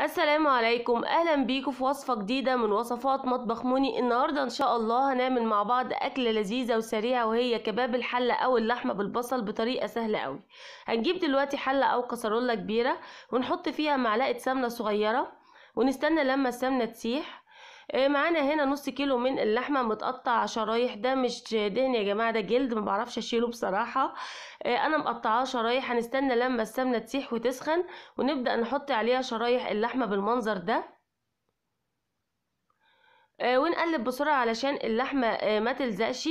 السلام عليكم اهلا بيكم في وصفه جديده من وصفات مطبخ موني النهارده ان شاء الله هنعمل مع بعض اكله لذيذه وسريعه وهي كباب الحله او اللحمه بالبصل بطريقه سهله قوي هنجيب دلوقتي حله او كسرولة كبيره ونحط فيها معلقه سمنه صغيره ونستنى لما السمنه تسيح آه، معانا هنا نص كيلو من اللحمه متقطع شرايح ده مش دهن يا جماعه ده جلد ما بعرفش اشيله بصراحه آه، انا مقطعاه شرايح هنستنى لما السمنه تسيح وتسخن ونبدا نحط عليها شرايح اللحمه بالمنظر ده آه، ونقلب بسرعة علشان اللحمة ما تلزقش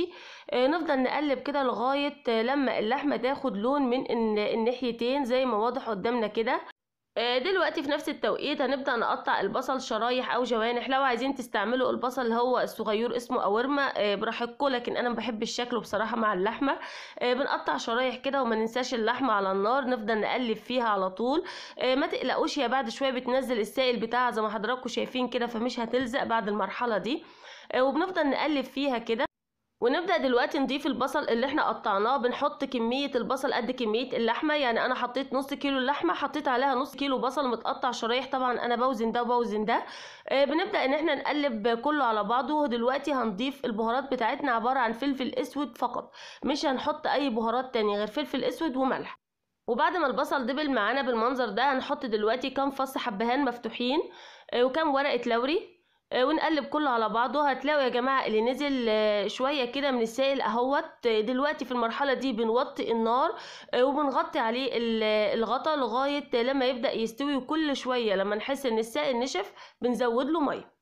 نفضل نقلب كده لغاية لما اللحمة تاخد لون من الناحيتين زي ما واضح قدامنا كده آه، دلوقتي في نفس التوقيت هنبدأ نقطع البصل شرايح أو جوانح لو عايزين تستعملوا البصل اللي هو الصغير اسمه أورما آه، براحتكم لكن أنا بحب الشكل بصراحة مع اللحمة آه، بنقطع شرايح كده وما ننساش اللحمة على النار نفضل نقلب فيها على طول ما تقلقوش هي بعد شوية بتنزل السائل بتاعها زي ما حضراتكم شايفين كده فمش هتلزق بعد المرحلة دي وبنفضل نقلب فيها كده ونبدأ دلوقتي نضيف البصل اللي احنا قطعناه بنحط كمية البصل قد كمية اللحمة يعني انا حطيت نص كيلو اللحمة حطيت عليها نص كيلو بصل متقطع شرايح طبعا انا بوزن ده وبوزن ده اه بنبدأ ان احنا نقلب كله على بعضه دلوقتي هنضيف البهارات بتاعتنا عبارة عن فلفل اسود فقط مش هنحط اي بهارات تاني غير فلفل اسود وملح وبعد ما البصل دبل معانا بالمنظر ده هنحط دلوقتي كام فص حبهان مفتوحين اه وكام ورقة لوري آه، ونقلب كله على بعضه هتلاقوا يا جماعه اللي نزل آه، شويه كده من السائل اهوت آه، دلوقتي في المرحله دي بنوطي النار وبنغطي عليه الغطا لغايه لما يبدا يستوي وكل شويه لما نحس ان السائل نشف بنزود له ميه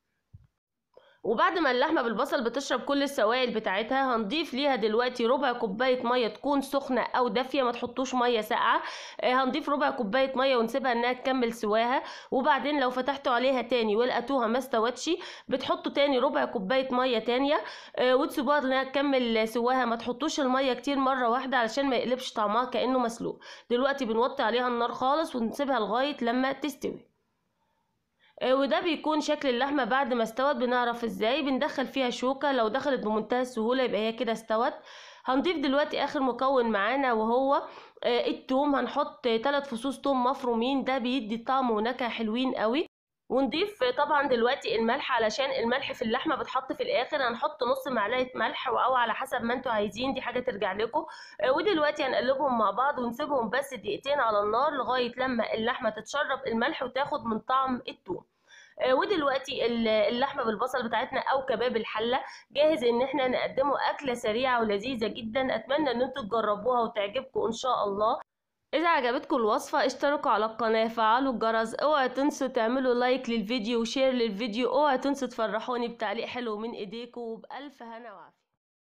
وبعد ما اللحمة بالبصل بتشرب كل السوائل بتاعتها هنضيف ليها دلوقتي ربع كوباية مية تكون سخنة أو دافية ما تحطوش مية ساقعة آه، هنضيف ربع كوباية مية ونسيبها إنها تكمل سواها وبعدين لو فتحتوا عليها تاني ولقيتوها ما استوتش بتحطوا تاني ربع كوباية مية تانية آه، وتسيبوها إنها تكمل سواها ما تحطوش المية كتير مرة واحدة علشان ما يقلبش طعمها كأنه مسلوق دلوقتي بنوطي عليها النار خالص ونسيبها لغاية لما تستوي آه، وده بيكون شكل اللحمة بعد ما استوت بنعرف ازاي بندخل فيها شوكة لو دخلت بمنتهى السهولة يبقى هي كده استوت هنضيف دلوقتي اخر مكون معانا وهو آه، التوم هنحط ثلاث فصوص توم مفرومين ده بيدي طعم ونكهة حلوين قوي ونضيف طبعا دلوقتي الملح علشان الملح في اللحمه بتحط في الاخر هنحط نص معلقه ملح او على حسب ما انتوا عايزين دي حاجه ترجع لكم آه، ودلوقتي هنقلبهم مع بعض ونسيبهم بس دقيقتين على النار لغايه لما اللحمه تتشرب الملح وتاخد من طعم التوم آه، ودلوقتي اللحمه بالبصل بتاعتنا او كباب الحله جاهز ان احنا نقدمه اكله سريعه ولذيذه جدا اتمنى ان انتم تجربوها وتعجبكم ان شاء الله إذا عجبتكم الوصفة اشتركوا على القناة فعلوا الجرس اوعى تنسوا تعملوا لايك للفيديو وشير للفيديو اوعى تنسوا تفرحوني بتعليق حلو من ايديكم وبألف هنا وعافية